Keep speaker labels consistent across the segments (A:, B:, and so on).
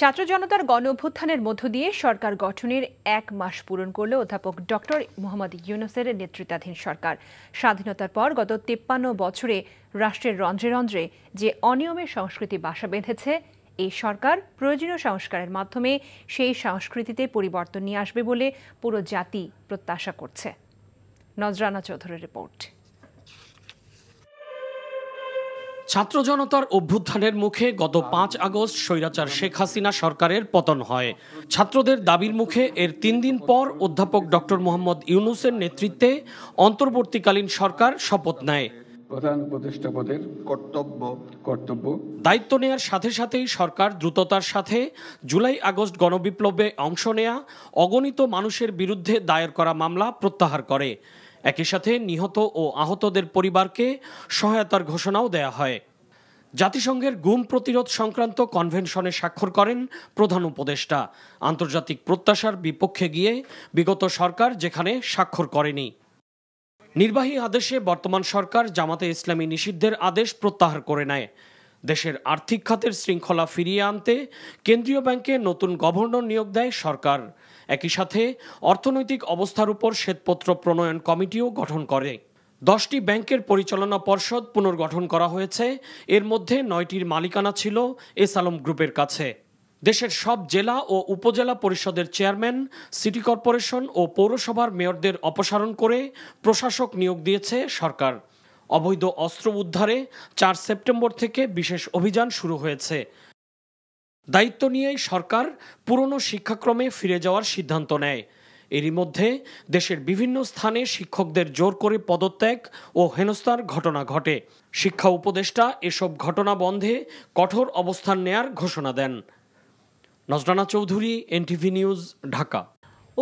A: ছাত্র জনতার গণ অভ্যুত্থানের মধ্য দিয়ে সরকার গঠনের এক মাস পূরণ করল অধ্যাপক ডক্টর মোহাম্মদ ইউনুসের নেতৃত্বাধীন সরকার স্বাধীনতার পর গত তেপ্পান্ন বছরে রাষ্ট্রের রন্ধ্রে রন্ধ্রে যে অনিয়মের সংস্কৃতি বাসা বেঁধেছে এই সরকার প্রয়োজনীয় সংস্কারের মাধ্যমে সেই সংস্কৃতিতে পরিবর্তন নিয়ে আসবে বলে পুরো জাতি প্রত্যাশা করছে নজরানা চৌধুরীর রিপোর্ট
B: ছাত্র জনতার অভ্যুত্থানের মুখে গত পাঁচ আগস্ট স্বৈরাচার শেখ হাসিনা সরকারের পতন হয় ছাত্রদের দাবির মুখে এর তিন দিন পর অধ্যাপক ডক্টর মোহাম্মদ ইউনুসের নেতৃত্বে অন্তর্বর্তীকালীন সরকার শপথ নেয়
C: প্রধান কর্তব্য কর্তব্য
B: দায়িত্ব নেয়ার সাথে সাথেই সরকার দ্রুততার সাথে জুলাই আগস্ট গণবিপ্লবে অংশ নেয়া অগণিত মানুষের বিরুদ্ধে দায়ের করা মামলা প্রত্যাহার করে একই সাথে নিহত ও আহতদের পরিবারকে সহায়তার ঘোষণাও দেয়া হয় জাতিসংঘের গুম প্রতিরোধ সংক্রান্ত কনভেনশনে স্বাক্ষর করেন প্রধান উপদেষ্টা আন্তর্জাতিক প্রত্যাশার বিপক্ষে গিয়ে বিগত সরকার যেখানে স্বাক্ষর করেনি নির্বাহী আদেশে বর্তমান সরকার জামাতে ইসলামী নিষিদ্ধের আদেশ প্রত্যাহার করে নেয় দেশের আর্থিক খাতের শৃঙ্খলা ফিরিয়ে আনতে কেন্দ্রীয় ব্যাংকে নতুন গভর্নর নিয়োগ দেয় সরকার একই সাথে অর্থনৈতিক অবস্থার উপর শ্বেতপত্র প্রণয়ন কমিটিও গঠন করে দশটি ব্যাংকের পরিচালনা পর্ষদ পুনর্গঠন করা হয়েছে এর মধ্যে নয়টির মালিকানা ছিল এস আলম গ্রুপের কাছে দেশের সব জেলা ও উপজেলা পরিষদের চেয়ারম্যান সিটি কর্পোরেশন ও পৌরসভার মেয়রদের অপসারণ করে প্রশাসক নিয়োগ দিয়েছে সরকার অবৈধ অস্ত্র উদ্ধারে চার সেপ্টেম্বর থেকে বিশেষ অভিযান শুরু হয়েছে দায়িত্ব নিয়েই সরকার পুরনো শিক্ষাক্রমে ফিরে যাওয়ার সিদ্ধান্ত নেয় এরই মধ্যে দেশের বিভিন্ন স্থানে শিক্ষকদের জোর করে পদত্যাগ ও হেনস্থার ঘটনা ঘটে শিক্ষা উপদেষ্টা এসব ঘটনা বন্ধে কঠোর অবস্থান নেয়ার ঘোষণা দেন নজরানা চৌধুরী এনটিভি নিউজ ঢাকা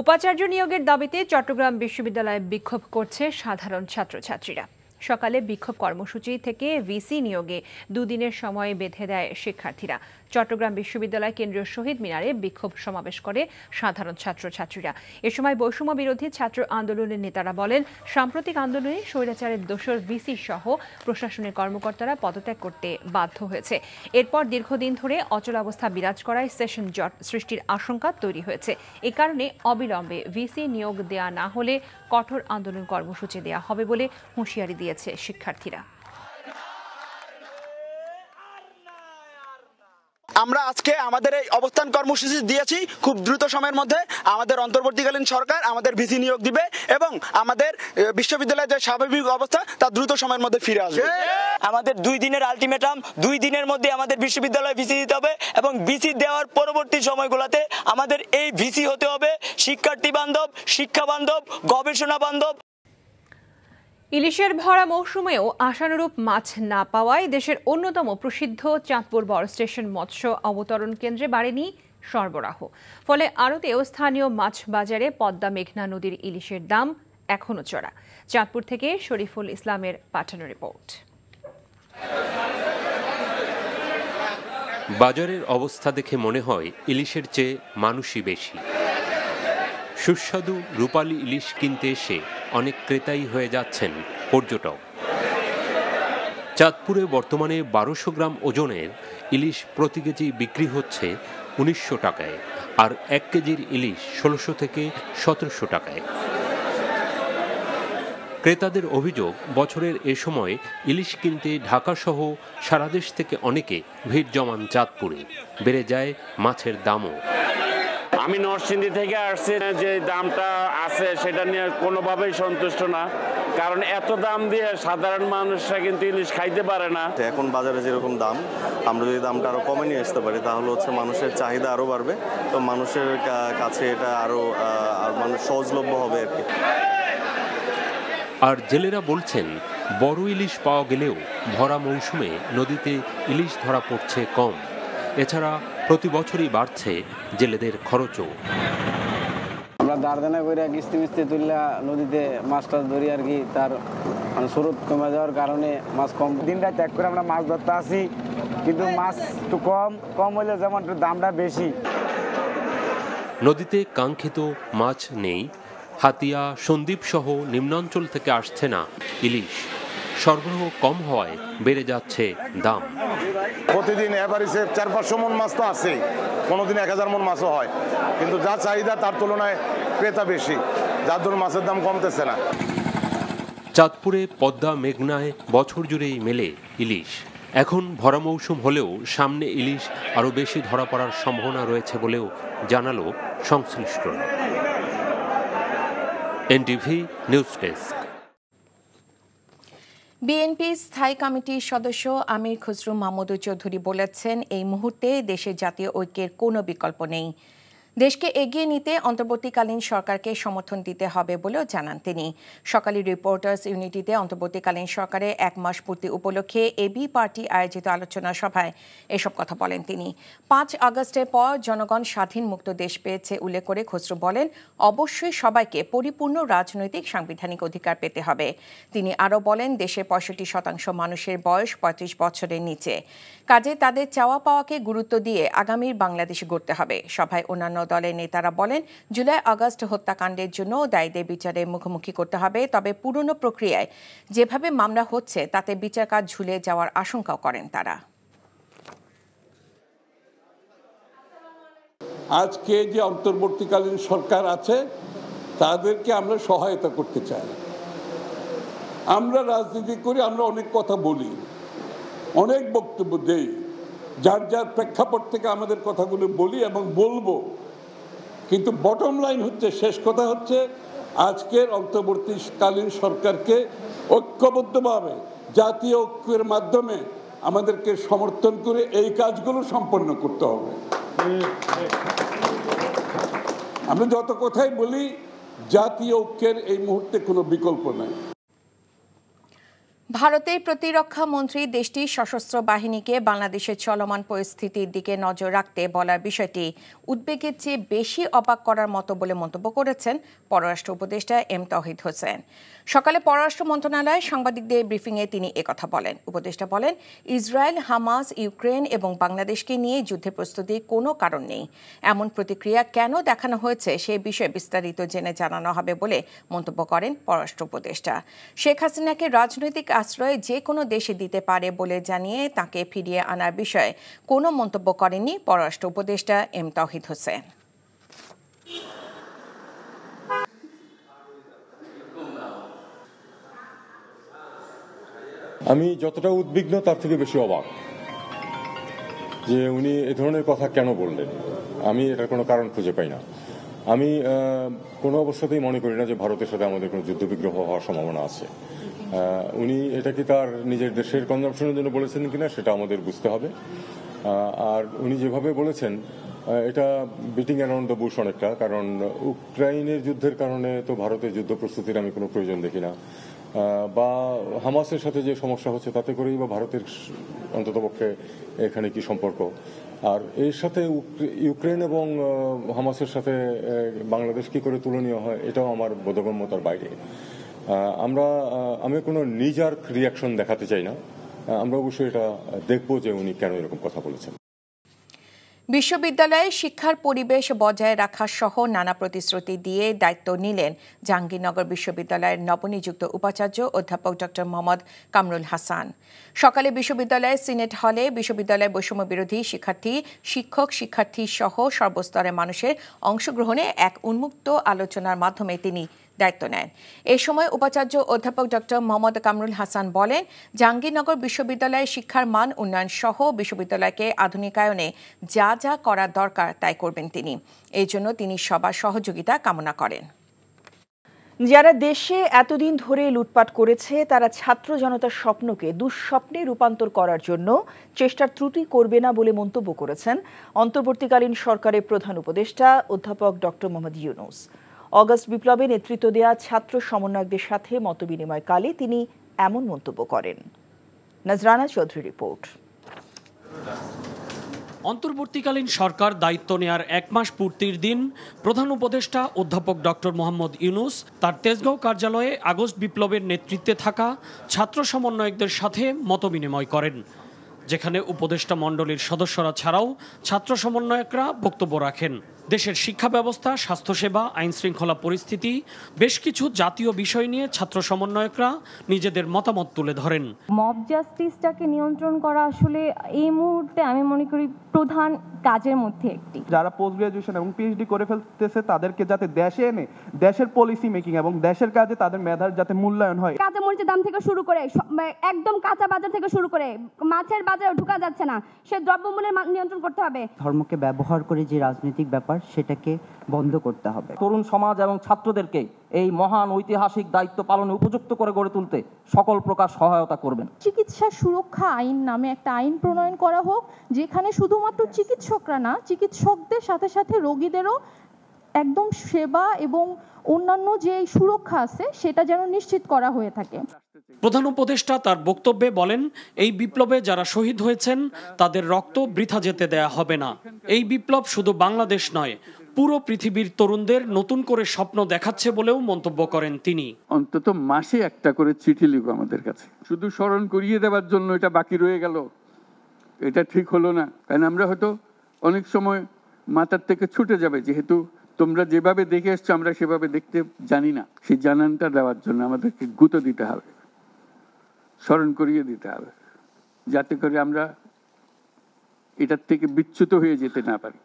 A: উপাচার্য নিয়োগের দাবিতে চট্টগ্রাম বিশ্ববিদ্যালয়ে বিক্ষোভ করছে সাধারণ ছাত্রছাত্রীরা সকালে বিক্ষোভ কর্মসূচি থেকে ভিসি নিয়োগে দুদিনের সময় বেঁধে দেয় শিক্ষার্থীরা চট্টগ্রাম বিশ্ববিদ্যালয় কেন্দ্রীয় শহীদ মিনারে বিক্ষোভ সমাবেশ করে সাধারণ ছাত্রছাত্রীরা এ সময় বৈষম্য বিরোধী ছাত্র আন্দোলনের নেতারা বলেন সাম্প্রতিক আন্দোলনে স্বৈরাচারের দোষর ভিসি সহ প্রশাসনের কর্মকর্তারা পদত্যাগ করতে বাধ্য হয়েছে এরপর দীর্ঘদিন ধরে অচলাবস্থা বিরাজ করায় সেশন জট সৃষ্টির আশঙ্কা তৈরি হয়েছে এ কারণে অবিলম্বে ভিসি নিয়োগ দেয়া না হলে কঠোর আন্দোলন কর্মসূচি দেয়া হবে বলে হুঁশিয়ারি দিয়েছে শিক্ষার্থীরা
D: আমরা আজকে আমাদের এই অবস্থান কর্মসূচি দিয়েছি খুব দ্রুত সময়ের মধ্যে আমাদের অন্তর্বর্তীকালীন সরকার আমাদের ভিসি নিয়োগ দিবে এবং আমাদের বিশ্ববিদ্যালয়ের যে স্বাভাবিক অবস্থা তা দ্রুত সময়ের মধ্যে ফিরে আসবে আমাদের দুই দিনের আলটিমেটাম দুই দিনের মধ্যে আমাদের বিশ্ববিদ্যালয় ভিসি দিতে হবে এবং ভিসি দেওয়ার পরবর্তী সময়গুলোতে আমাদের এই ভিসি হতে হবে শিক্ষার্থী বান্ধব শিক্ষা বান্ধব গবেষণা বান্ধব
A: ইলিশের ভরা মৌসুমেও আশানুরূপ মাছ না পাওয়ায় দেশের অন্যতম প্রসিদ্ধ চাঁদপুর বড় স্টেশন মৎস্য অবতরণ কেন্দ্রে বাড়েনি সরবরাহ ফলে আরতেও স্থানীয় মাছ বাজারে পদ্মা মেঘনা নদীর ইলিশের দাম এখনও চড়া চাঁদপুর থেকে শরীফুল ইসলামের পাঠানো রিপোর্ট
E: বাজারের অবস্থা দেখে মনে হয় ইলিশের চেয়ে মানুষই বেশি সুস্বাদু রূপালী ইলিশ কিনতে এসে অনেক ক্রেতাই হয়ে যাচ্ছেন পর্যটক চাঁদপুরে বর্তমানে বারোশো গ্রাম ওজনের ইলিশ প্রতি কেজি বিক্রি হচ্ছে উনিশশো টাকায় আর এক কেজির ইলিশ ষোলোশো থেকে সতেরোশো টাকায় ক্রেতাদের অভিযোগ বছরের এ সময় ইলিশ কিনতে ঢাকাসহ সহ সারাদেশ থেকে অনেকে ভিড় জমান চাঁদপুরে বেড়ে যায় মাছের দামও আমি নরসিংদী থেকে আসছি যে দামটা আছে সেটা নিয়ে কোনোভাবেই সন্তুষ্ট না কারণ এত দাম দিয়ে সাধারণ মানুষরা কিন্তু ইলিশ
D: খাইতে পারে না এখন বাজারে যেরকম দাম আমরা যদি দামটা আরও কমে নিয়ে আসতে পারি তাহলে হচ্ছে মানুষের চাহিদা আরও বাড়বে তো মানুষের কাছে এটা আরও মানুষ সহজলভ্য হবে আর কি
E: আর জেলেরা বলছেন বড় ইলিশ পাওয়া গেলেও ভরা মৌসুমে নদীতে ইলিশ ধরা পড়ছে কম এছাড়া প্রতি বছরই বাড়ছে জেলেদের খরচও
F: আমরা দার্দানা করে কিস্তি মিস্তি
D: তুললা নদীতে মাছ টাছ ধরি আর কি তার মানে স্রোত কমে যাওয়ার কারণে মাছ কম দিন রাত এক করে আমরা মাছ ধরতে আসি কিন্তু মাছ একটু কম কম হলে যেমন দামটা বেশি
E: নদীতে কাঙ্ক্ষিত মাছ নেই হাতিয়া সন্দীপ সহ নিম্নাঞ্চল থেকে আসছে না ইলিশ সরবরাহ কম হওয়ায় বেড়ে যাচ্ছে দাম
G: প্রতিদিন অ্যাভারেজে চার পাঁচশো মন মাছ তো আছে কোনো দিন এক হাজার মন মাছও হয় কিন্তু যা চাহিদা তার তুলনায় ক্রেতা বেশি যার জন্য মাছের দাম কমতেছে না
E: চাঁদপুরে পদ্মা মেঘনায় বছর জুড়েই মেলে ইলিশ এখন ভরা মৌসুম হলেও সামনে ইলিশ আরও বেশি ধরা পড়ার সম্ভাবনা রয়েছে বলেও জানালো সংশ্লিষ্ট এনটিভি নিউজ ডেস্ক
H: বিএনপি স্থায়ী কমিটির সদস্য আমির খসরু মাহমুদ চৌধুরী বলেছেন এই মুহূর্তে দেশের জাতীয় ঐক্যের কোনো বিকল্প নেই দেশকে এগিয়ে নিতে অন্তর্বর্তীকালীন সরকারকে সমর্থন দিতে হবে বলেও জানান তিনি সকালে রিপোর্টার্স ইউনিটিতে অন্তর্বর্তীকালীন সরকারের এক মাস পূর্তি উপলক্ষে এবি পার্টি আয়োজিত আলোচনা সভায় এসব কথা বলেন তিনি পাঁচ আগস্টের পর জনগণ স্বাধীন মুক্ত দেশ পেয়েছে উল্লেখ করে খসরু বলেন অবশ্যই সবাইকে পরিপূর্ণ রাজনৈতিক সাংবিধানিক অধিকার পেতে হবে তিনি আরও বলেন দেশের পঁয়ষট্টি শতাংশ মানুষের বয়স পঁয়ত্রিশ বছরের নিচে কাজে তাদের চাওয়া পাওয়াকে গুরুত্ব দিয়ে আগামীর বাংলাদেশ গড়তে হবে সভায় অন্যান্য দলের নেতারা বলেন জুলাই আগস্ট হত্যাকাণ্ডের জন্য দায়ীদের বিচারে মুখোমুখি করতে হবে তবে পুরনো প্রক্রিয়ায় যেভাবে মামলা হচ্ছে তাতে বিচার কাজ ঝুলে যাওয়ার আশঙ্কাও করেন তারা
C: আজকে যে অন্তর্বর্তীকালীন সরকার আছে তাদেরকে আমরা সহায়তা করতে চাই আমরা রাজনীতি করি আমরা অনেক কথা বলি অনেক বক্তব্য দেই যার যার প্রেক্ষাপট থেকে আমাদের কথাগুলো বলি এবং বলবো কিন্তু বটম লাইন হচ্ছে শেষ কথা হচ্ছে আজকের অন্তর্বর্তীকালীন সরকারকে ঐক্যবদ্ধভাবে জাতীয় ঐক্যের মাধ্যমে আমাদেরকে সমর্থন করে এই কাজগুলো সম্পন্ন করতে হবে আমরা যত কথাই বলি জাতীয় ঐক্যের এই মুহূর্তে কোনো বিকল্প নাই
H: ভারতের প্রতিরক্ষা মন্ত্রী দেশটির সশস্ত্র বাহিনীকে বাংলাদেশের চলমান পরিস্থিতির দিকে নজর রাখতে বলার বিষয়টি উদ্বেগের চেয়ে বেশি অবাক করার মতো বলে মন্তব্য করেছেন পররাষ্ট্র উপদেষ্টা এম তহিদ হোসেন সকালে পররাষ্ট্র মন্ত্রণালয়ে সাংবাদিকদের ব্রিফিংয়ে তিনি একথা বলেন উপদেষ্টা বলেন ইসরায়েল হামাস ইউক্রেন এবং বাংলাদেশকে নিয়ে যুদ্ধে প্রস্তুতির কোনো কারণ নেই এমন প্রতিক্রিয়া কেন দেখানো হয়েছে সে বিষয়ে বিস্তারিত জেনে জানানো হবে বলে মন্তব্য করেন পররাষ্ট্র উপদেষ্টা শেখ হাসিনাকে রাজনৈতিক আশ্রয় যে কোনো দেশে দিতে পারে বলে জানিয়ে তাকে ফিরিয়ে আনার বিষয়ে কোনো মন্তব্য করেনি পররাষ্ট্র উপদেষ্টা এম তহিদ হোসেন
I: আমি যতটা উদ্বিগ্ন তার থেকে বেশি অবাক যে উনি এ ধরনের কথা কেন বললেন আমি এটার কোনো কারণ খুঁজে পাই না আমি কোনো অবস্থাতেই মনে করি না যে ভারতের সাথে আমাদের কোনো যুদ্ধবিগ্রহ হওয়ার সম্ভাবনা আছে উনি এটা কি তার নিজের দেশের কনজামশনের জন্য বলেছেন কিনা সেটা আমাদের বুঝতে হবে আর উনি যেভাবে বলেছেন এটা বিটিং অ্যারাউন্ড দ্য বুশ অনেকটা কারণ ইউক্রাইনের যুদ্ধের কারণে তো ভারতের যুদ্ধ প্রস্তুতির আমি কোনো প্রয়োজন দেখি না বা হামাসের সাথে যে সমস্যা হচ্ছে তাতে করেই বা ভারতের অন্ততপক্ষে এখানে কি সম্পর্ক আর এর সাথে ইউক্রেন এবং হামাসের সাথে বাংলাদেশ কি করে তুলনীয় হয় এটাও আমার বোধগম্যতার বাইরে আমরা আমি কোনো নিজার রিয়াকশন দেখাতে চাই না আমরা অবশ্যই এটা দেখব যে উনি কেন এরকম কথা বলেছেন
H: বিশ্ববিদ্যালয়ে শিক্ষার পরিবেশ বজায় রাখা সহ নানা প্রতিশ্রুতি দিয়ে দায়িত্ব নিলেন জাহাঙ্গীরনগর বিশ্ববিদ্যালয়ের নবনিযুক্ত উপাচার্য অধ্যাপক ড মোহাম্মদ কামরুল হাসান সকালে বিশ্ববিদ্যালয়ের সিনেট হলে বিশ্ববিদ্যালয়ে বৈষম্য বিরোধী শিক্ষার্থী শিক্ষক শিক্ষার্থী সহ সর্বস্তরের মানুষের অংশগ্রহণে এক উন্মুক্ত আলোচনার মাধ্যমে তিনি দায়িত্ব নেন এ সময় উপাচার্য অধ্যাপক ডক্টর মোহাম্মদ কামরুল হাসান বলেন জাহাঙ্গীরনগর বিশ্ববিদ্যালয়ে শিক্ষার মান উন্নয়ন সহ বিশ্ববিদ্যালয়কে আধুনিকায়নে যা যা করা দরকার তাই করবেন তিনি এই জন্য তিনি সবার সহযোগিতা কামনা করেন
J: যারা দেশে এতদিন ধরে লুটপাট করেছে তারা ছাত্র জনতার স্বপ্নকে দুঃস্বপ্নে রূপান্তর করার জন্য চেষ্টার ত্রুটি করবে না বলে মন্তব্য করেছেন অন্তর্বর্তীকালীন সরকারের প্রধান উপদেষ্টা অধ্যাপক ডক্টর মোহাম্মদ ইউনুস অগস্ট বিপ্লবে নেতৃত্ব দেয়া ছাত্র সমন্বয়কদের সাথে মতবিনিময়কালে তিনি এমন মন্তব্য করেন নাজরানা চৌধুরী রিপোর্ট
B: অন্তর্বর্তীকালীন সরকার দায়িত্ব নেয়ার এক মাস পূর্তির দিন প্রধান উপদেষ্টা অধ্যাপক ডক্টর মোহাম্মদ ইউনুস তার তেজগাঁও কার্যালয়ে আগস্ট বিপ্লবের নেতৃত্বে থাকা ছাত্র সমন্বয়কদের সাথে মতবিনিময় করেন যেখানে উপদেষ্টা মণ্ডলীর সদস্যরা ছাড়াও ছাত্র সমন্বয়করা বক্তব্য রাখেন দেশের শিক্ষা ব্যবস্থা স্বাস্থ্যসেবা আইন শৃঙ্খলা পরিস্থিতি বেশ কিছু জাতীয় বিষয় নিয়ে ছাত্র সমন্বয়করা নিজেদের মতামত তুলে ধরেন
K: মব জাস্টিসটাকে
D: নিয়ন্ত্রণ করা আসলে এই মুহূর্তে আমি মনে করি প্রধান কাজের মধ্যে একটি
L: যারা পোস্ট গ্রাজুয়েশন এবং পিএইচডি করে ফেলতেছে তাদেরকে যাতে দেশে এনে দেশের পলিসি মেকিং এবং
M: দেশের কাজে তাদের মেধার যাতে মূল্যায়ন হয়
B: কাঁচা মরিচের দাম থেকে শুরু করে একদম কাঁচা বাজার থেকে শুরু করে মাছের বাজার বাজারে ঢুকা যাচ্ছে না সে দ্রব্যমূল্যের নিয়ন্ত্রণ করতে হবে
M: ধর্মকে ব্যবহার করে যে রাজনৈতিক ব্যাপার সেটাকে বন্ধ করতে হবে তরুণ সমাজ এবং ছাত্রদেরকে এই মহান ঐতিহাসিক দায়িত্ব পালনে উপযুক্ত করে গড়ে তুলতে সকল প্রকার সহায়তা করবেন
H: চিকিৎসা সুরক্ষা আইন নামে একটা আইন প্রণয়ন করা হোক যেখানে শুধুমাত্র চিকিৎসকরা না চিকিৎসকদের সাথে সাথে রোগীদেরও একদম সেবা এবং অন্যান্য যে সুরক্ষা আছে সেটা যেন নিশ্চিত করা হয়ে থাকে
B: প্রধান উপদেষ্টা তার বক্তব্যে বলেন এই বিপ্লবে যারা শহীদ হয়েছেন তাদের রক্ত বৃথা যেতে দেয়া হবে না এই বিপ্লব শুধু বাংলাদেশ নয় পুরো পৃথিবীর তরুণদের নতুন করে স্বপ্ন দেখাচ্ছে বলেও মন্তব্য
C: করেন তিনি অন্তত মাসে একটা করে চিঠি লিখো আমাদের কাছে শুধু স্মরণ করিয়ে দেওয়ার জন্য এটা বাকি রয়ে গেল এটা ঠিক হলো না কারণ আমরা হয়তো অনেক সময় মাথার থেকে ছুটে যাবে যেহেতু তোমরা যেভাবে দেখে এসছো আমরা সেভাবে দেখতে জানি না সেই জানানটা দেওয়ার জন্য আমাদেরকে গুতো দিতে হবে স্মরণ করিয়ে দিতে হবে যাতে করে আমরা এটার থেকে বিচ্যুত হয়ে যেতে না পারি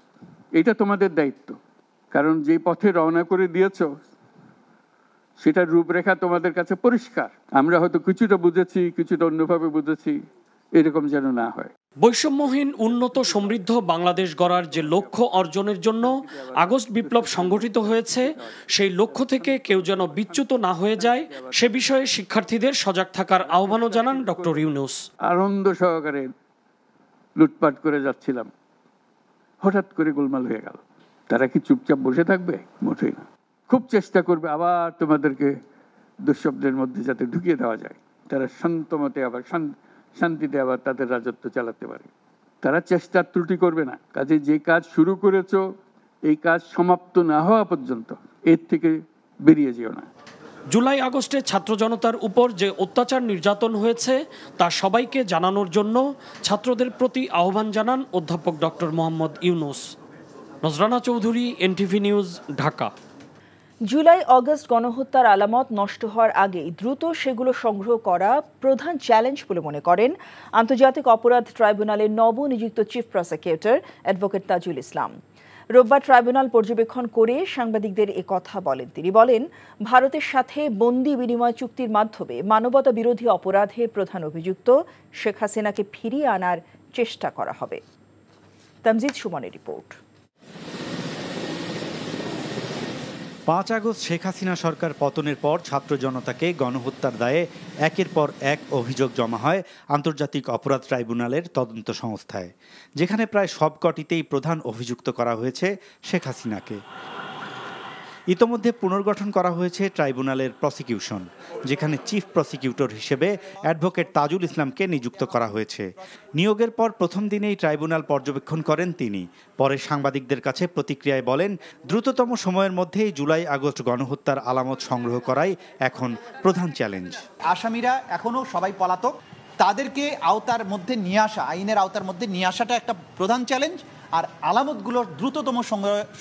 C: এটা তোমাদের দায়িত্ব কারণ যে পথে রওনা করে দিয়েছ সেটার রূপরেখা তোমাদের কাছে পরিষ্কার আমরা হয়তো কিছুটা বুঝেছি কিছুটা অন্যভাবে বুঝেছি এরকম যেন না হয়
B: বৈষম্যহীন উন্নত সমৃদ্ধ বাংলাদেশ গড়ার যে লক্ষ্য অর্জনের জন্য আগস্ট বিপ্লব সংগঠিত হয়েছে সেই লক্ষ্য থেকে কেউ যেন বিচ্যুত না হয়ে যায় সে বিষয়ে শিক্ষার্থীদের সজাগ থাকার আহ্বানও জানান ডক্টর ইউনুস
C: আনন্দ সহকারে লুটপাট করে যাচ্ছিলাম হঠাৎ করে গোলমাল হয়ে গেল তারা কি চুপচাপ বসে থাকবে মোটেই না খুব চেষ্টা করবে আবার তোমাদেরকে দুঃস্বপ্নের মধ্যে যাতে ঢুকিয়ে দেওয়া যায় তারা শান্ত মতে আবার শান্ত শান্তিতে আবার তাদের রাজত্ব চালাতে পারে তারা চেষ্টা ত্রুটি করবে না কাজে যে কাজ শুরু করেছ এই কাজ সমাপ্ত না হওয়া পর্যন্ত এর থেকে বেরিয়ে যেও না জুলাই
B: আগস্টে ছাত্র জনতার উপর যে অত্যাচার নির্যাতন হয়েছে তা সবাইকে জানানোর জন্য ছাত্রদের প্রতি আহ্বান জানান অধ্যাপক doctor Mohammad Yunus Nazrana Chowdhury NTV news Dhaka
J: July August গণহত্যার আলামত নষ্ট হওয়ার আগেই দ্রুত সেগুলো সংগ্রহ করা প্রধান চ্যালেঞ্জ বলে মনে করেন আন্তর্জাতিক অপরাধ ট্রাইব্যুনালের নবনিযুক্ত chief prosecutor advocate Tajul Islam রোববার ট্রাইব্যুনাল পর্যবেক্ষণ করে সাংবাদিকদের কথা বলেন তিনি বলেন ভারতের সাথে বন্দি বিনিময় চুক্তির মাধ্যমে মানবতা বিরোধী অপরাধে প্রধান অভিযুক্ত শেখ হাসিনাকে ফিরিয়ে আনার চেষ্টা করা হবে তামজিদ সুমনের রিপোর্ট
D: পাঁচ আগস্ট শেখ হাসিনা সরকার পতনের পর ছাত্র জনতাকে গণহত্যার দায়ে একের পর এক অভিযোগ জমা হয় আন্তর্জাতিক অপরাধ ট্রাইব্যুনালের তদন্ত সংস্থায় যেখানে প্রায় সবকটিতেই প্রধান অভিযুক্ত করা হয়েছে শেখ হাসিনাকে ইতোমধ্যে পুনর্গঠন করা হয়েছে ট্রাইব্যুনালের প্রসিকিউশন যেখানে চিফ প্রসিকিউটর হিসেবে অ্যাডভোকেট তাজুল ইসলামকে নিযুক্ত করা হয়েছে নিয়োগের পর প্রথম দিনেই ট্রাইব্যুনাল পর্যবেক্ষণ করেন তিনি পরে সাংবাদিকদের কাছে প্রতিক্রিয়ায় বলেন দ্রুততম সময়ের মধ্যেই জুলাই আগস্ট গণহত্যার আলামত সংগ্রহ করাই এখন প্রধান চ্যালেঞ্জ
N: আসামিরা এখনও সবাই পলাতক তাদেরকে আওতার মধ্যে নিয়ে আসা আইনের আওতার মধ্যে নিয়ে আসাটা একটা প্রধান চ্যালেঞ্জ আর আলামতগুলোর দ্রুততম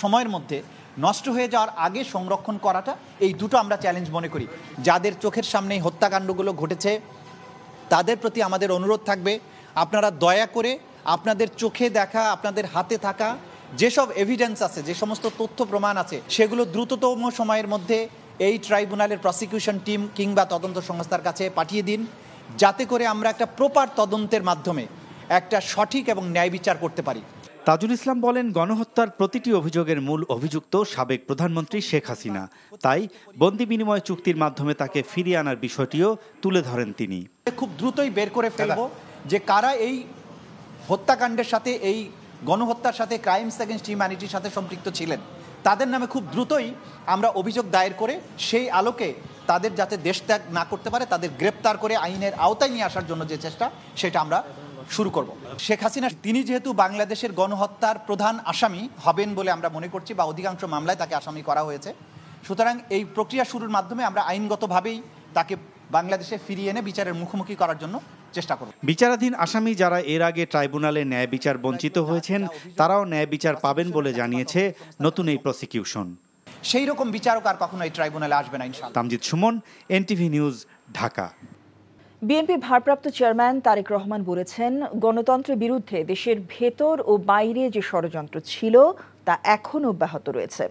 N: সময়ের মধ্যে নষ্ট হয়ে যাওয়ার আগে সংরক্ষণ করাটা এই দুটো আমরা চ্যালেঞ্জ মনে করি যাদের চোখের সামনে হত্যাকাণ্ডগুলো ঘটেছে তাদের প্রতি আমাদের অনুরোধ থাকবে আপনারা দয়া করে আপনাদের চোখে দেখা আপনাদের হাতে থাকা যেসব এভিডেন্স আছে যে সমস্ত তথ্য প্রমাণ আছে সেগুলো দ্রুততম সময়ের মধ্যে এই ট্রাইব্যুনালের প্রসিকিউশন টিম কিংবা তদন্ত সংস্থার কাছে পাঠিয়ে দিন যাতে করে আমরা একটা প্রপার তদন্তের মাধ্যমে একটা সঠিক এবং ন্যায় বিচার করতে পারি তাজুল ইসলাম বলেন গণহত্যার
D: প্রতিটি অভিযোগের মূল অভিযুক্ত সাবেক প্রধানমন্ত্রী শেখ হাসিনা তাই বন্দি বিনিময় চুক্তির মাধ্যমে তাকে ফিরিয়ে আনার বিষয়টিও তুলে ধরেন তিনি
N: খুব দ্রুতই বের করে ফেলব যে কারা এই হত্যাকাণ্ডের সাথে এই গণহত্যার সাথে ক্রাইমস অ্যাগেন্স্ট হিউম্যানিটির সাথে সম্পৃক্ত ছিলেন তাদের নামে খুব দ্রুতই আমরা অভিযোগ দায়ের করে সেই আলোকে তাদের যাতে দেশ ত্যাগ না করতে পারে তাদের গ্রেপ্তার করে আইনের আওতায় নিয়ে আসার জন্য যে চেষ্টা সেটা আমরা শুরু করব শেখ হাসিনা তিনি যেহেতু বাংলাদেশের গণহত্যার প্রধান আসামি হবেন বলে আমরা মনে করছি বা অধিকাংশ মামলায় তাকে আসামি করা হয়েছে সুতরাং এই প্রক্রিয়া শুরুর মাধ্যমে আমরা আইনগতভাবেই তাকে বাংলাদেশে ফিরিয়ে এনে বিচারের মুখোমুখি করার জন্য চেষ্টা করব
D: বিচারাধীন আসামি যারা এর আগে ট্রাইব্যুনালে ন্যায় বিচার বঞ্চিত হয়েছেন তারাও ন্যায় বিচার পাবেন বলে জানিয়েছে নতুন এই প্রসিকিউশন
N: সেই রকম বিচারক আর কখনো এই ট্রাইব্যুনালে আসবে না ইনশাআল্লাহ
D: Tamjid Sumon NTV news Dhaka
J: BNP ভারপ্রাপ্ত চেয়ারম্যান তারেক রহমান বলেছেন গণতন্ত্রের বিরুদ্ধে দেশের ভেতর ও বাইরে যে ষড়যন্ত্র ছিল তা এখন অব্যাহত রয়েছে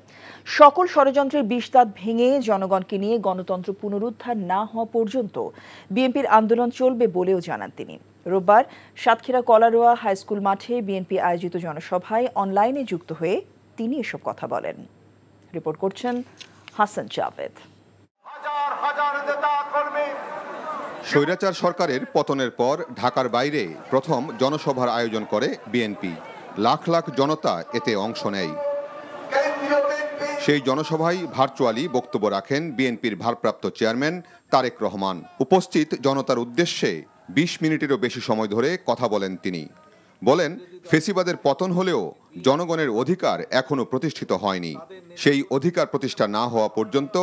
J: সকল ষড়যন্ত্রের বিষদাত ভেঙে জনগণকে নিয়ে গণতন্ত্র পুনরুদ্ধার না হওয়া পর্যন্ত বিএনপির আন্দোলন চলবে বলেও জানান তিনি রোববার সাতক্ষীরা কলারোয়া হাইস্কুল মাঠে বিএনপি আয়োজিত জনসভায় অনলাইনে যুক্ত হয়ে তিনি এসব কথা বলেন রিপোর্ট করছেন হাসান জাভেদ
G: স্বৈরাচার সরকারের পতনের পর ঢাকার বাইরে প্রথম জনসভার আয়োজন করে বিএনপি লাখ লাখ জনতা এতে অংশ নেয় সেই জনসভায় ভার্চুয়ালি বক্তব্য রাখেন বিএনপির ভারপ্রাপ্ত চেয়ারম্যান তারেক রহমান উপস্থিত জনতার উদ্দেশ্যে ২০ মিনিটেরও বেশি সময় ধরে কথা বলেন তিনি বলেন ফেসিবাদের পতন হলেও জনগণের অধিকার এখনও প্রতিষ্ঠিত হয়নি সেই অধিকার প্রতিষ্ঠা না হওয়া পর্যন্ত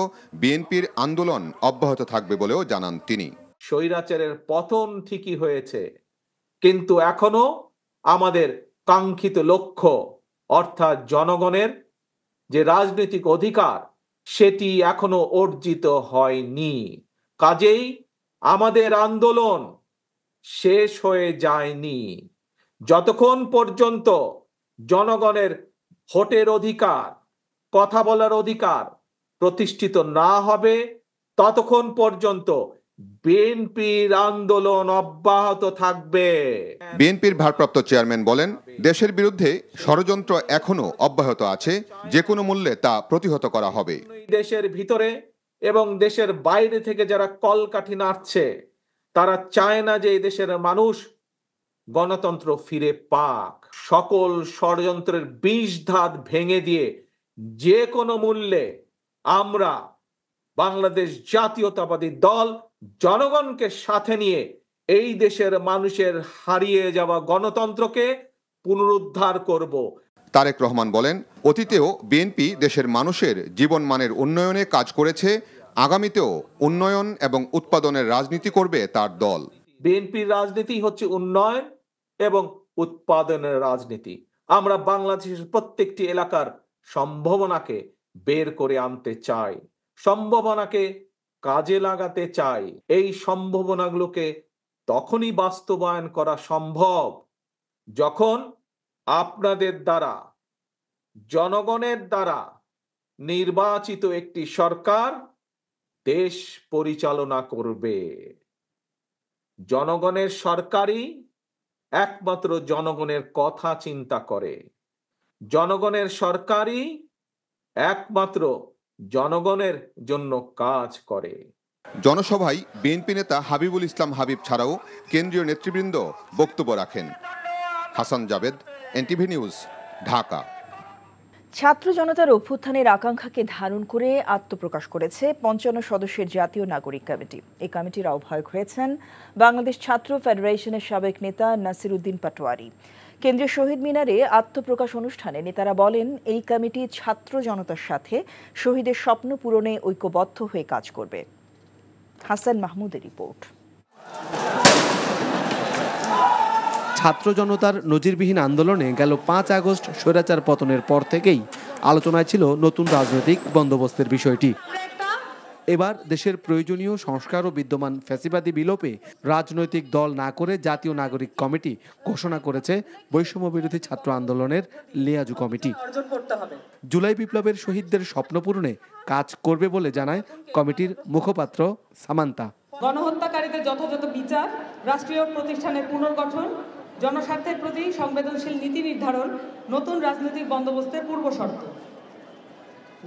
G: বিএনপির আন্দোলন অব্যাহত থাকবে বলেও জানান তিনি
L: স্বৈরাচারের পতন ঠিকই হয়েছে কিন্তু এখনো আমাদের কাঙ্ক্ষিত লক্ষ্য অর্থাৎ জনগণের যে রাজনৈতিক অধিকার সেটি এখনো অর্জিত হয়নি কাজেই আমাদের আন্দোলন শেষ হয়ে যায়নি যতক্ষণ পর্যন্ত জনগণের ভোটের অধিকার কথা বলার অধিকার প্রতিষ্ঠিত না হবে ততক্ষণ পর্যন্ত বিএনপির আন্দোলন অব্যাহত থাকবে
G: বিএনপির ভারপ্রাপ্ত চেয়ারম্যান বলেন দেশের বিরুদ্ধে ষড়যন্ত্র এখনো অব্যাহত আছে যে কোনো মূল্যে তা প্রতিহত করা হবে
L: দেশের ভিতরে এবং দেশের বাইরে থেকে যারা কলকাঠি নাড়ছে তারা চায় না যে এই দেশের মানুষ গণতন্ত্র ফিরে পাক সকল ষড়যন্ত্রের বিষ ধাত ভেঙে দিয়ে যে কোনো মূল্যে আমরা বাংলাদেশ জাতীয়তাবাদী দল জনগণকে সাথে নিয়ে এই দেশের মানুষের হারিয়ে যাওয়া গণতন্ত্রকে পুনরুদ্ধার করব
G: তারেক রহমান বলেন অতীতেও বিএনপি দেশের মানুষের জীবনমানের উন্নয়নে কাজ করেছে আগামীতেও উন্নয়ন এবং উৎপাদনের রাজনীতি করবে তার দল
L: বিএনপির রাজনীতি হচ্ছে উন্নয়ন এবং উৎপাদনের রাজনীতি আমরা বাংলাদেশের প্রত্যেকটি এলাকার সম্ভাবনাকে বের করে আনতে চাই সম্ভাবনাকে কাজে লাগাতে চাই এই সম্ভাবনাগুলোকে তখনই বাস্তবায়ন করা সম্ভব যখন আপনাদের দ্বারা জনগণের দ্বারা নির্বাচিত একটি সরকার দেশ পরিচালনা করবে জনগণের সরকারই একমাত্র জনগণের কথা চিন্তা করে জনগণের সরকারই একমাত্র জনগণের জন্য কাজ
G: করে জনসভায় বিএনপি নেতা হাবিবুল ইসলাম হাবিব ছাড়াও কেন্দ্রীয় নেতৃবৃন্দ বক্তব্য রাখেন হাসান জাবেদ এনটিভি নিউজ ঢাকা
J: ছাত্র জনতার অভ্যুত্থানের আকাঙ্ক্ষাকে ধারণ করে আত্মপ্রকাশ করেছে পঞ্চান্ন সদস্যের জাতীয় নাগরিক কমিটি এই কমিটির আহ্বায়ক হয়েছেন বাংলাদেশ ছাত্র ফেডারেশনের সাবেক নেতা নাসির উদ্দিন পাটোয়ারি কেন্দ্রীয় শহীদ মিনারে আত্মপ্রকাশ অনুষ্ঠানে নেতারা বলেন এই কমিটি ছাত্র জনতার সাথে শহীদের স্বপ্ন পূরণে ঐক্যবদ্ধ হয়ে কাজ করবে হাসান মাহমুদের রিপোর্ট
F: ছাত্র জনতার নজিরবিহীন আন্দোলনে গেল পাঁচ আগস্ট স্বৈরাচার পতনের পর থেকেই আলোচনায় ছিল নতুন রাজনৈতিক বন্দোবস্তের বিষয়টি এবার দেশের প্রয়োজনীয় সংস্কার ও বিদ্যমান ফ্যাসিবাদী বিলোপে রাজনৈতিক দল না করে জাতীয় নাগরিক কমিটি ঘোষণা করেছে বৈষম্য বিরোধী ছাত্র আন্দোলনের লিয়াজু কমিটি জুলাই বিপ্লবের শহীদদের স্বপ্ন পূরণে কাজ করবে বলে জানায় কমিটির মুখপাত্র সামান্তা
A: গণহত্যাকারীদের যথাযথ বিচার রাষ্ট্রীয় প্রতিষ্ঠানের পুনর্গঠন জনস্বার্থের প্রতি সংবেদনশীল নীতি নির্ধারণ নতুন রাজনৈতিক বন্দোবস্তের পূর্ব শর্ত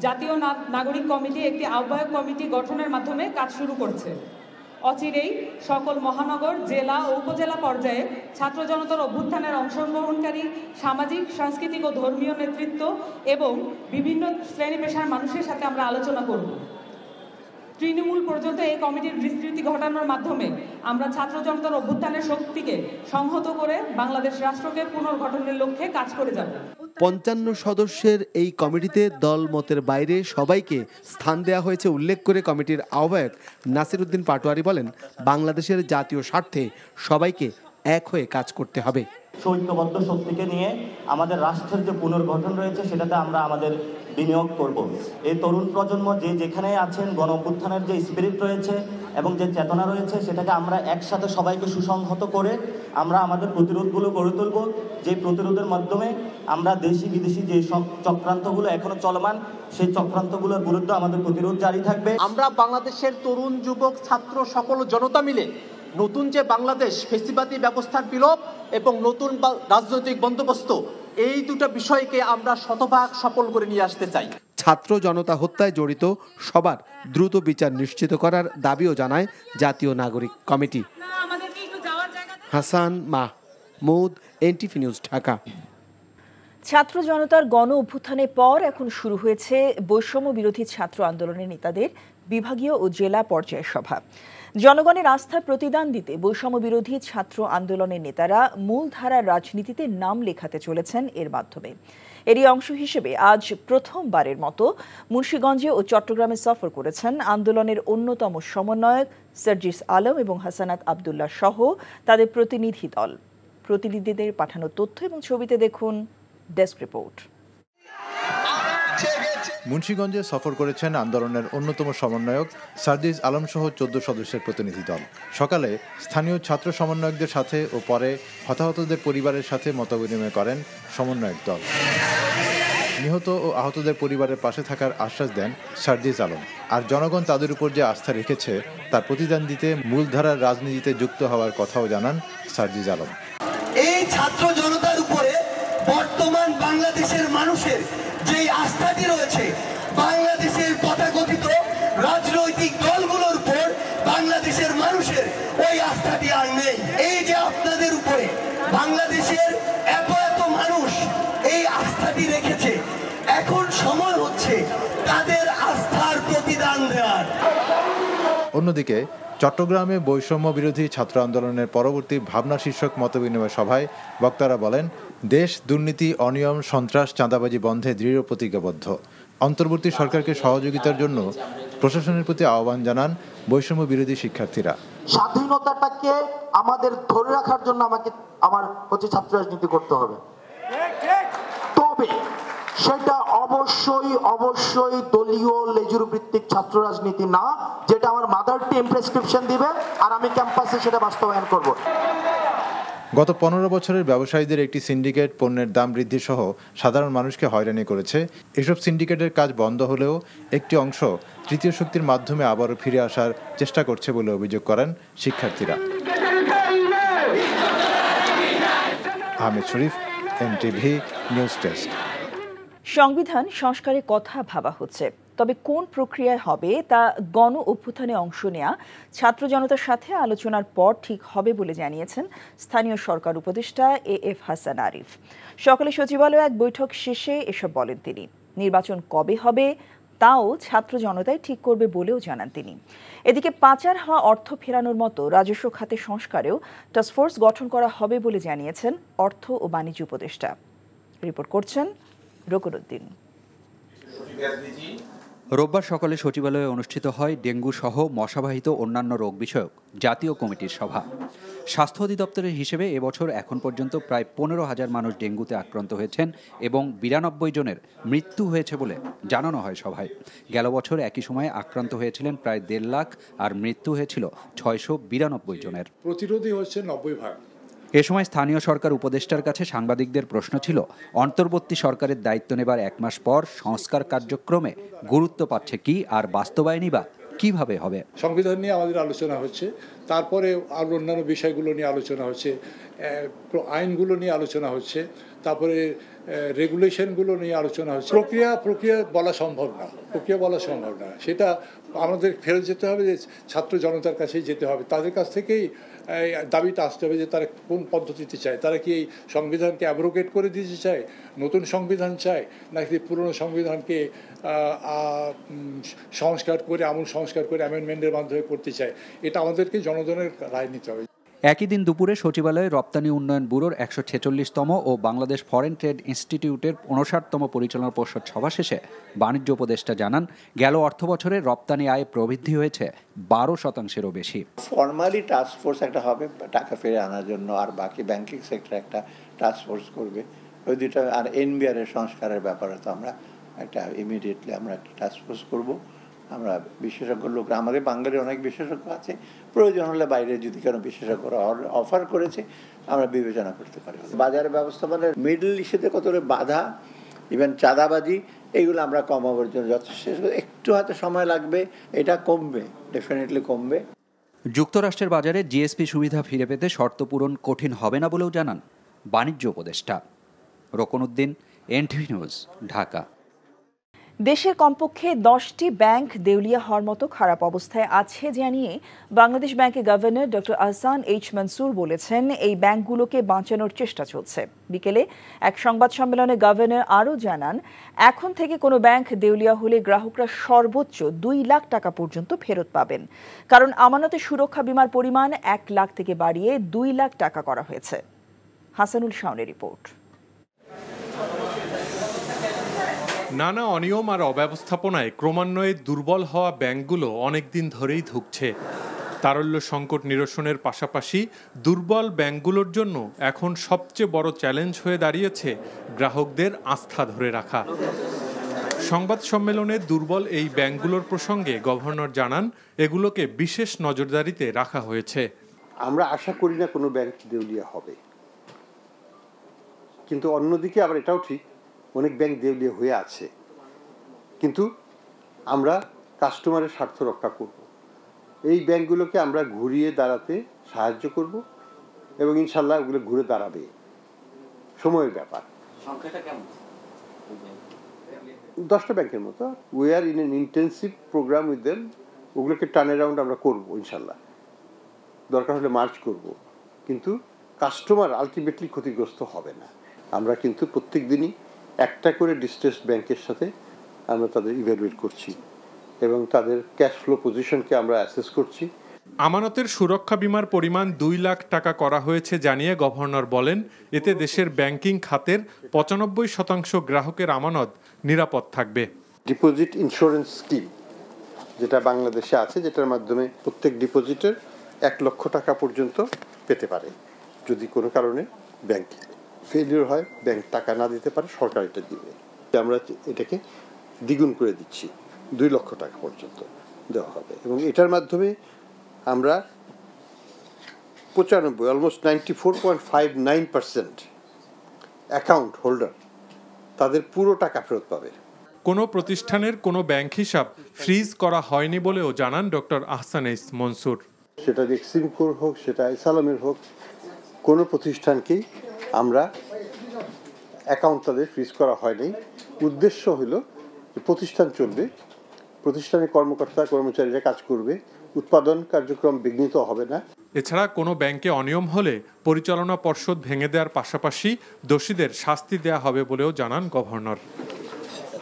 A: জাতীয় নাগরিক কমিটি একটি আহ্বায়ক কমিটি গঠনের মাধ্যমে কাজ শুরু করছে অচিরেই সকল মহানগর জেলা ও উপজেলা পর্যায়ে ছাত্র জনতার অভ্যুত্থানের অংশগ্রহণকারী সামাজিক সাংস্কৃতিক ও ধর্মীয় নেতৃত্ব এবং বিভিন্ন শ্রেণী পেশার মানুষের সাথে আমরা আলোচনা করব তৃণমূল পর্যন্ত এই কমিটির বিস্তৃতি ঘটানোর মাধ্যমে আমরা ছাত্র জনতার অভ্যুত্থানের শক্তিকে সংহত করে বাংলাদেশ রাষ্ট্রকে পুনর্গঠনের লক্ষ্যে কাজ করে যাব
F: পঞ্চান্ন সদস্যের এই কমিটিতে দল মতের বাইরে সবাইকে স্থান দেয়া হয়েছে উল্লেখ করে কমিটির আহ্বায়ক নাসির উদ্দিন পাটোয়ারি বলেন বাংলাদেশের জাতীয় স্বার্থে সবাইকে এক হয়ে কাজ করতে হবে
D: সৈক্যবদ্ধ শক্তিকে নিয়ে আমাদের রাষ্ট্রের যে পুনর্গঠন রয়েছে সেটাতে আমরা আমাদের বিনিয়োগ করব। এই তরুণ প্রজন্ম যে যেখানে আছেন গণপুত্থানের যে স্পিরিট রয়েছে এবং যে চেতনা রয়েছে সেটাকে আমরা একসাথে সবাইকে সুসংহত করে আমরা আমাদের প্রতিরোধগুলো গড়ে তুলব যে প্রতিরোধের মাধ্যমে আমরা দেশি বিদেশি যে সব চক্রান্তগুলো এখনো চলমান সেই চক্রান্তগুলোর বিরুদ্ধে আমাদের প্রতিরোধ জারি থাকবে আমরা বাংলাদেশের
N: তরুণ যুবক ছাত্র সকল জনতা মিলে নতুন যে বাংলাদেশ ফেসিবাদী ব্যবস্থার বিলোপ এবং নতুন রাজনৈতিক বন্দোবস্ত এই দুটো বিষয়কে আমরা শতভাগ সফল করে নিয়ে আসতে চাই
F: ছাত্র জনতা হত্যায় জড়িত সবার দ্রুত বিচার নিশ্চিত করার দাবিও জানায় জাতীয় নাগরিক কমিটি হাসান মুদ এনটিভি নিউজ ঢাকা
J: ছাত্র জনতার গণ অভ্যুত্থানের পর এখন শুরু হয়েছে বৈষম্য বিরোধী ছাত্র আন্দোলনের নেতাদের বিভাগীয় ও জেলা পর্যায়ের সভা জনগণের আস্থা প্রতিদান দিতে বৈষম্য বিরোধী ছাত্র আন্দোলনের নেতারা মূলধারার রাজনীতিতে নাম লেখাতে চলেছেন এর মাধ্যমে এরই অংশ হিসেবে আজ প্রথমবারের মতো মুন্সীগঞ্জে ও চট্টগ্রামে সফর করেছেন আন্দোলনের অন্যতম সমন্বয়ক সার্জিস আলম এবং হাসানাত আবদুল্লাহ সহ তাদের প্রতিনিধি দল প্রতিনিধিদের পাঠানো তথ্য এবং ছবিতে দেখুন ডেস্ক রিপোর্ট
O: মুন্সীগঞ্জে সফর করেছেন আন্দোলনের অন্যতম সমন্বয়ক সার্জিজ আলমসহ চোদ্দ সদস্যের প্রতিনিধি দল সকালে স্থানীয় ছাত্র সমন্বয়কদের সাথে ও পরে হতাহতদের পরিবারের সাথে মতবিনিময় করেন সমন্বয়ক দল নিহত ও আহতদের পরিবারের পাশে থাকার আশ্বাস দেন সার্দিজ আলম আর জনগণ তাদের উপর যে আস্থা রেখেছে তার প্রতিদান দিতে মূলধারার রাজনীতিতে যুক্ত হওয়ার কথাও জানান সার্জিজ আলম
F: এই ছাত্র জনতা বর্তমান বাংলাদেশের মানুষের যে আস্থাটি রয়েছে বাংলাদেশের তথাকথিত রাজনৈতিক দলগুলোর উপর বাংলাদেশের মানুষের ওই আস্থাটি আর নেই এই যে আপনাদের উপরে বাংলাদেশের এত এত মানুষ এই আস্থাটি রেখেছে এখন সময় হচ্ছে তাদের আস্থার প্রতিদান দেওয়ার
O: অন্যদিকে চট্টগ্রামে বৈষম্য বিরোধী ছাত্র আন্দোলনের পরবর্তী ভাবনা শীর্ষক মতবিনিময় সভায় বক্তারা বলেন দেশ দুর্নীতি অনিয়ম সন্ত্রাস চাঁদাবাজি বন্ধে দৃঢ় প্রতিজ্ঞাবদ্ধ অন্তর্বর্তী সরকারকে সহযোগিতার জন্য প্রশাসনের প্রতি আহ্বান জানান বৈষম্য বিরোধী শিক্ষার্থীরা
F: স্বাধীনতাটাকে আমাদের ধরে রাখার জন্য আমাকে আমার হচ্ছে ছাত্র রাজনীতি করতে হবে সেটা অবশ্যই অবশ্যই দলীয় লেজুর ভিত্তিক ছাত্র রাজনীতি না যেটা
D: আমার মাদার টিম প্রেসক্রিপশন দিবে আর আমি ক্যাম্পাসে সেটা বাস্তবায়ন করব
O: গত পনেরো বছরের ব্যবসায়ীদের একটি সিন্ডিকেট পণ্যের দাম বৃদ্ধি সহ সাধারণ মানুষকে হয়রানি করেছে এসব সিন্ডিকেটের কাজ বন্ধ হলেও একটি অংশ তৃতীয় শক্তির মাধ্যমে আবারও ফিরে আসার চেষ্টা করছে বলে অভিযোগ করেন শিক্ষার্থীরা Ahmed Sharif NTV news desk
J: সংবিধান সংস্কারের কথা ভাবা হচ্ছে তবে কোন প্রক্রিয়ায় হবে তা গণ অভ্যুত্থানে অংশ নেয়া ছাত্র জনতার সাথে আলোচনার পর ঠিক হবে বলে জানিয়েছেন স্থানীয় সরকার উপদেষ্টা এ এফ হাসান আরিফ সকালে সচিবালয়ে এক বৈঠক শেষে এসব বলেন তিনি নির্বাচন কবে হবে তাও ছাত্র জনতাই ঠিক করবে বলেও জানান তিনি এদিকে পাচার হওয়া অর্থ ফেরানোর মতো রাজস্ব খাতে সংস্কারেও টাস্কফোর্স গঠন করা হবে বলে জানিয়েছেন অর্থ ও বাণিজ্য উপদেষ্টা রিপোর্ট করছেন রকরুদ্দিন
M: রোববার সকালে সচিবালয়ে অনুষ্ঠিত হয় ডেঙ্গু সহ মশাবাহিত অন্যান্য রোগ বিষয়ক জাতীয় কমিটির সভা স্বাস্থ্য অধিদপ্তরের হিসেবে এবছর এখন পর্যন্ত প্রায় পনেরো হাজার মানুষ ডেঙ্গুতে আক্রান্ত হয়েছেন এবং বিরানব্বই জনের মৃত্যু হয়েছে বলে জানানো হয় সভায় গেল বছর একই সময়ে আক্রান্ত হয়েছিলেন প্রায় দেড় লাখ আর মৃত্যু হয়েছিল ছয়শো বিরানব্বই জনের
O: প্রতিরোধী হচ্ছে নব্বই ভাগ
M: এ সময় স্থানীয় সরকার উপদেষ্টার কাছে সাংবাদিকদের প্রশ্ন ছিল অন্তর্বর্তী সরকারের দায়িত্ব নেবার এক মাস পর সংস্কার কার্যক্রমে গুরুত্ব পাচ্ছে কি আর বাস্তবায়নই বা কিভাবে হবে
O: সংবিধান নিয়ে আমাদের আলোচনা হচ্ছে তারপরে আর অন্যান্য বিষয়গুলো নিয়ে আলোচনা হচ্ছে আইনগুলো নিয়ে আলোচনা হচ্ছে তারপরে রেগুলেশনগুলো নিয়ে আলোচনা হচ্ছে প্রক্রিয়া প্রক্রিয়া বলা সম্ভব না প্রক্রিয়া বলা সম্ভব না সেটা আমাদের ফেরত যেতে হবে যে ছাত্র জনতার কাছেই যেতে হবে তাদের কাছ থেকেই দাবিটা আসতে হবে যে তারা কোন পদ্ধতিতে চায় তারা কি এই সংবিধানকে অ্যাব্রোকেট করে দিতে চায় নতুন সংবিধান চায় নাকি পুরনো সংবিধানকে সংস্কার করে আমূল সংস্কার করে অ্যামেন্ডমেন্টের মাধ্যমে করতে চায় এটা আমাদেরকে জনগণের রায় নিতে হবে
M: একই দিন দুপুরে সচিবালয়ে রপ্তানি উন্নয়ন ব্যুরোর একশো ছেচল্লিশতম ও বাংলাদেশ ফরেন ট্রেড ইনস্টিটিউটের উনষাটতম পরিচালনা পর্ষদ সভা শেষে বাণিজ্য উপদেষ্টা জানান গেল অর্থ বছরে রপ্তানি আয় প্রবৃদ্ধি হয়েছে বারো শতাংশেরও বেশি
K: ফর্মালি টাস্কফোর্স একটা হবে টাকা ফিরে আনার জন্য আর বাকি ব্যাংকিং সেক্টর একটা টাস্কফোর্স করবে ওই দুটা আর এনবিআর এর সংস্কারের ব্যাপারে তো আমরা একটা ইমিডিয়েটলি আমরা একটা টাস্কফোর্স করবো আমরা বিশেষজ্ঞ লোক আমাদের বাঙালি অনেক বিশেষজ্ঞ আছে প্রয়োজন হলে বাইরে যদি কোনো বিশেষজ্ঞ অফার করেছে আমরা বিবেচনা করতে পারি বাজার ব্যবস্থাপনার মিডল ইস্যুতে কতটা বাধা ইভেন চাঁদাবাজি এইগুলো আমরা কমাবার জন্য যথেষ্ট একটু হাতে সময় লাগবে এটা কমবে ডেফিনেটলি কমবে
M: যুক্তরাষ্ট্রের বাজারে জিএসপি সুবিধা ফিরে পেতে শর্ত পূরণ কঠিন হবে না বলেও জানান বাণিজ্য উপদেষ্টা রোকনুদ্দিন এনটিভি নিউজ ঢাকা
J: দেশের কমপক্ষে দশটি ব্যাংক দেউলিয়া হওয়ার মতো খারাপ অবস্থায় আছে জানিয়ে বাংলাদেশ ব্যাংকের governor doctor Ahsan H Mansur বলেছেন এই ব্যাংকগুলোকে বাঁচানোর চেষ্টা চলছে বিকেলে এক সংবাদ সম্মেলনে গভর্নর আরও জানান এখন থেকে কোনো ব্যাংক দেউলিয়া হলে গ্রাহকরা সর্বোচ্চ দুই লাখ টাকা পর্যন্ত ফেরত পাবেন কারণ আমানতে সুরক্ষা বিমার পরিমাণ এক লাখ থেকে বাড়িয়ে দুই লাখ টাকা করা হয়েছে হাসানুল শাওনের রিপোর্ট
I: নানা অনিয়ম আর অব্যবস্থাপনায় ক্রমান্বয়ে দুর্বল হওয়া ব্যাংকগুলো অনেকদিন ধরেই ধুকছে তারল্য সংকট নিরসনের পাশাপাশি দুর্বল ব্যাংকগুলোর জন্য এখন সবচেয়ে বড় চ্যালেঞ্জ হয়ে দাঁড়িয়েছে গ্রাহকদের আস্থা ধরে রাখা সংবাদ সম্মেলনে দুর্বল এই ব্যাংকগুলোর প্রসঙ্গে গভর্নর জানান এগুলোকে বিশেষ নজরদারিতে রাখা হয়েছে
K: আমরা আশা করি না কোনো ব্যাংক দেউলিয়া হবে কিন্তু অন্যদিকে আবার এটাও ঠিক অনেক ব্যাংক দেউলিয়া হয়ে আছে কিন্তু আমরা কাস্টমারের স্বার্থ রক্ষা করব এই ব্যাংকগুলোকে আমরা ঘুরিয়ে দাঁড়াতে সাহায্য করব এবং ইনশাল্লাহ ওগুলো ঘুরে দাঁড়াবে সময়ের ব্যাপার দশটা ব্যাংকের মতো we are in an intensive program with them ওগুলোকে টার্ন অ্যারাউন্ড আমরা করব ইনশাল্লাহ দরকার হলে মার্চ করব কিন্তু কাস্টমার আলটিমেটলি ক্ষতিগ্রস্ত হবে না আমরা কিন্তু প্রত্যেক দিনই একটা করে ডিস্ট্রেস ব্যাংকের সাথে আমরা তাদের ইভ্যালুয়েট করছি এবং তাদের ক্যাশ ফ্লো পজিশনকে আমরা অ্যাসেস করছি
I: আমানতের সুরক্ষা বিমার পরিমাণ দুই লাখ টাকা করা হয়েছে জানিয়ে গভর্নর বলেন এতে দেশের ব্যাংকিং খাতের পঁচানব্বই শতাংশ গ্রাহকের আমানত নিরাপদ থাকবে
K: ডিপোজিট ইন্স্যুরেন্স স্কিম যেটা বাংলাদেশে আছে যেটার মাধ্যমে প্রত্যেক ডিপোজিটের এক লক্ষ টাকা পর্যন্ত পেতে পারে যদি কোনো কারণে ব্যাংকিং ফেলিওর হয় ব্যাংক টাকা না দিতে পারে সরকার এটা দিবে আমরা এটাকে দ্বিগুণ করে দিচ্ছি দুই লক্ষ টাকা পর্যন্ত দেওয়া হবে এবং এটার মাধ্যমে আমরা পঁচানব্বই almost ninety four point five nine percent account holder তাদের পুরো টাকা ফেরত পাবে
I: কোনো প্রতিষ্ঠানের কোনো ব্যাংক হিসাব ফ্রিজ করা হয়নি বলেও জানান ডক্টর আহসান
K: ইস মনসুর সেটা এক্সিমকোর হোক সেটা সালামের হোক কোনো প্রতিষ্ঠানকেই আমরা অ্যাকাউন্ট তাদের ফ্রিজ করা হয়নি উদ্দেশ্য হলো প্রতিষ্ঠান চলবে প্রতিষ্ঠানের কর্মকর্তা কর্মচারীরা কাজ করবে উৎপাদন কার্যক্রম বিঘ্নিত হবে না
I: এছাড়া কোনো ব্যাংকে অনিয়ম হলে পরিচালনা পর্ষদ ভেঙে দেওয়ার পাশাপাশি দোষীদের শাস্তি দেয়া হবে বলেও জানান governor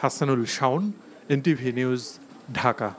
I: Hasanul Shaon NTV news Dhaka